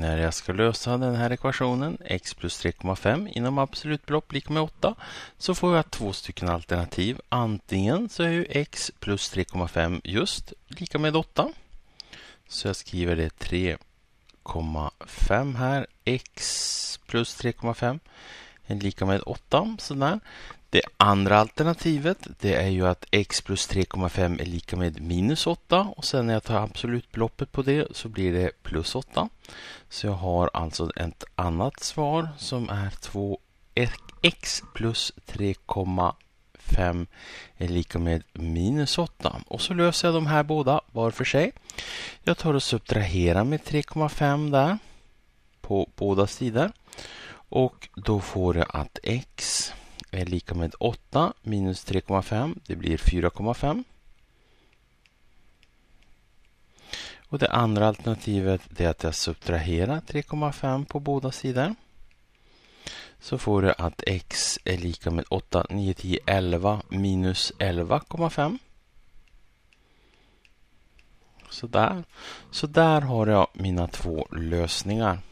när jag ska lösa den här ekvationen, x plus 3,5 inom absolut belopp lika med 8, så får jag två stycken alternativ. Antingen så är ju x plus 3,5 just lika med 8. Så jag skriver det 3,5 här, x plus 3,5 är lika med 8, sådär. Det andra alternativet det är ju att x plus 3,5 är lika med minus 8 och sen när jag tar absolutbeloppet på det så blir det plus 8. Så jag har alltså ett annat svar som är 2 x plus 3,5 är lika med minus 8. Och så löser jag de här båda var för sig. Jag tar och subtraherar med 3,5 där på båda sidor. Och då får jag att x är lika med 8 minus 3,5. Det blir 4,5. Och Det andra alternativet är att jag subtraherar 3,5 på båda sidor. Så får du att x är lika med 8, 9, 10, 11 minus 11,5. Så där. Så där har jag mina två lösningar.